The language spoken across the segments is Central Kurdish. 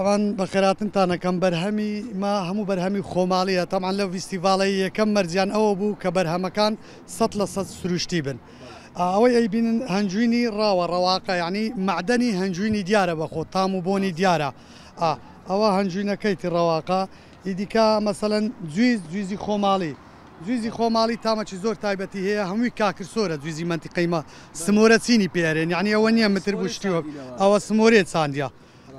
ئەوان بە خێراتنتانەکەم بەرهەمی ما هەموو بەرهەمی خۆماڵیە تەمان لە ویسیڤاڵی یەکەم مەرجیان ئەوە بوو کە بەرهەمەکان سە لە سە سروشتی بن. ئەوەی ئەیبین هەنجوینی ڕاوە ڕەواقع ینی معدەنی هەنجوینی دیارە بەخۆ تام و بۆنی دیارە ئەوە هەنجوینەکەیتی ڕەواقا ئیدیکا مەسەەن جویز جویزی خۆماڵی. جویزی خۆماڵی تامەکی زۆر تایبەتی هەیە هەمووی کاکرسۆرە جویزی منتی قەیمە سمۆرە چینی پێرێن یعنی ئەوە نییە متر بشتیوە ئەوە سمۆرێت ساندیا.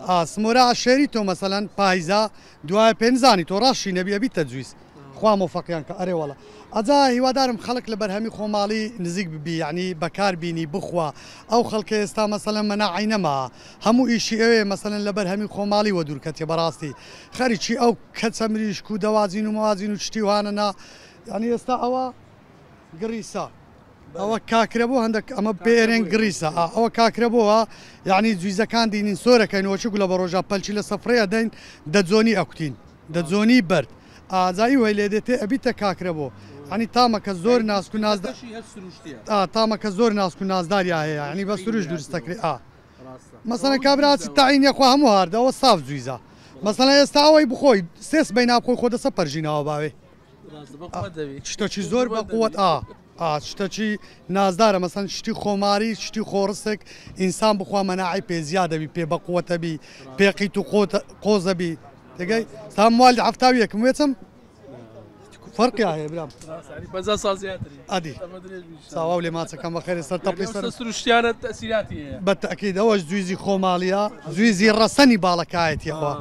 ئاسمۆرە عشێری تۆ مەسەەن پایزا دوای پێنجانی تۆ ڕاشی نەبیەبی تەجویست خوا مۆفەقیان کە ئەرێوەڵە ئەجا هیوادارم خەڵک لە بەرهەمی خۆماڵی نزیک ببی یعنی بەکار بینی بخوا ئەو خەڵکە ئێستا مەسەلەن مەناعینەما هەموو ئیشی ئەوێ مەسەن لە بەرهەمی خۆماڵی وە دوورکەتی بەڕاستی خەریکی ئەو کەچەمریشک و دەوازین و موازین و شتیوانەنا ینی ئێستا ئەوە گریسا. ئەوە کاکرەبوو هەندێک ئەمە پێرێن گریسە ئەوە کاکرەبەوە یعنی جویزەکان دینین سۆرەکەینەوەچ گوڵە بە ڕۆژە پەلچی لە سەفرەیە دەین دەجۆنی ئەکوتین دەجۆنی برد ئازایی وی لێ دێتێ ئەبیتە کاکرەبەوە ینی تامەکە زۆر ناسک و نازدا تامەکە زۆر ناسک و نازداری هەیە ینی بە سروش درستەکری ئا مەسەنە کابراسی تاینیەخوا هەموو هاردەوە ساف جویزە مەسەنە ئێستا ئەوەی بخۆی سێس بەی ناپخۆی خۆ دەسە پەرژینەوە باوێ چتەچی زۆر بە قووەت ئا. شتەکی نازدارە مەسەن شتی خۆماری شتی خۆڕستێک ئینسان بخوا مەناعی پێزیاد دەبی پێ بەقوتەبی پێقیت و قۆزەبی دەگەی تاموال هەفتاویەکم وێچم فەرقی هەیە برام بەزا ساڵ زیاتری ئادی ساوا لێ ماچەکەم بە خێری سەر تەپی سەر سروشتیانت ئەسیراتی بە تەکەی دەوەش دویزی خۆماڵیە زویزی ڕەسەنی باڵەکایەتیەوە.